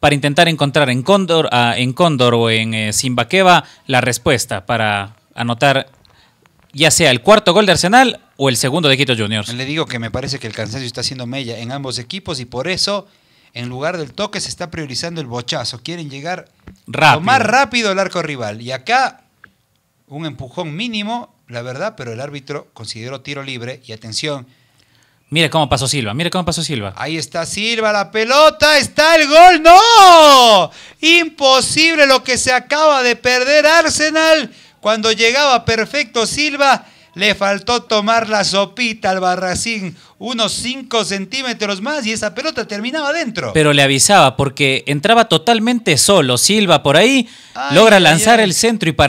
para intentar encontrar en Cóndor, ah, en Cóndor o en eh, Simbaqueva la respuesta para anotar ya sea el cuarto gol de Arsenal o el segundo de Quito Juniors. Le digo que me parece que el cansancio está siendo mella en ambos equipos y por eso en lugar del toque se está priorizando el bochazo. Quieren llegar lo más rápido al arco rival. Y acá un empujón mínimo, la verdad, pero el árbitro consideró tiro libre y atención Mire cómo pasó Silva, mire cómo pasó Silva. Ahí está Silva, la pelota, está el gol, no. Imposible lo que se acaba de perder Arsenal. Cuando llegaba perfecto Silva, le faltó tomar la sopita al Barracín unos 5 centímetros más y esa pelota terminaba adentro. Pero le avisaba porque entraba totalmente solo Silva por ahí, logra lanzar el centro y para...